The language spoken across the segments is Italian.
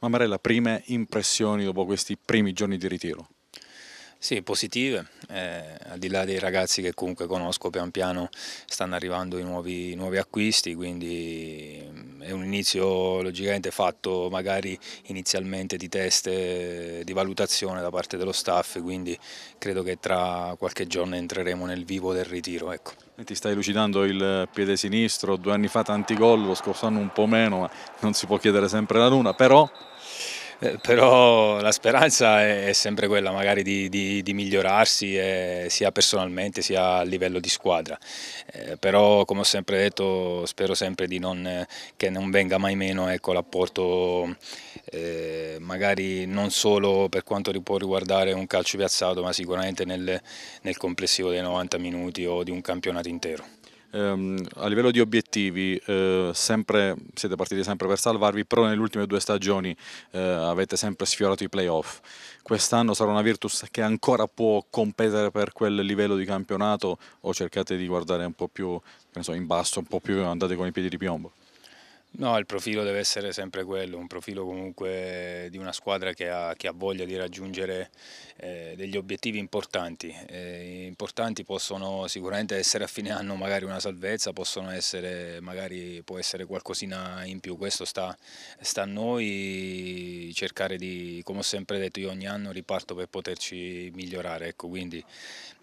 Mamarella, prime impressioni dopo questi primi giorni di ritiro? Sì, positive, eh, al di là dei ragazzi che comunque conosco pian piano stanno arrivando i nuovi, nuovi acquisti, quindi Ehm, è un inizio logicamente fatto magari inizialmente di test di valutazione da parte dello staff, quindi credo che tra qualche giorno entreremo nel vivo del ritiro. Ecco. Ti stai lucidando il piede sinistro, due anni fa tanti gol, lo scorso anno un po' meno, ma non si può chiedere sempre la luna, però eh, però la speranza è, sempre quella magari di, di, di migliorarsi eh, sia personalmente sia a livello di squadra, eh, però come ho sempre detto spero sempre non, eh, che non venga mai meno ecco, l'apporto eh, magari non solo per quanto può riguardare un calcio piazzato ma sicuramente nel, nel complessivo dei 90 minuti o di un campionato intero. Ehm, a livello di obiettivi eh, sempre, siete partiti sempre per salvarvi, però nelle ultime due stagioni eh, avete sempre sfiorato i playoff. Quest'anno sarà una Virtus che ancora può competere per quel livello di campionato o cercate di guardare un po' più in basso, un po' più andate con i piedi di piombo? No, il profilo deve essere sempre quello, un profilo comunque di una squadra che ha, che ha voglia di raggiungere eh, degli obiettivi importanti. Eh, importanti possono sicuramente essere a fine anno magari una salvezza, possono essere magari può essere qualcosina in più, questo sta, sta a noi cercare di, come ho sempre detto io ogni anno riparto per poterci migliorare, ecco, quindi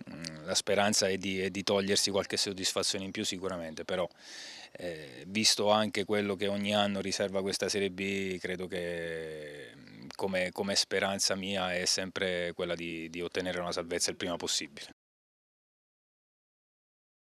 mh, mm, la speranza è di, è di togliersi qualche soddisfazione in più sicuramente, però eh, visto anche quello che ogni anno riserva questa Serie B, credo che mm, come, come speranza mia è sempre quella di, di ottenere una salvezza il prima possibile.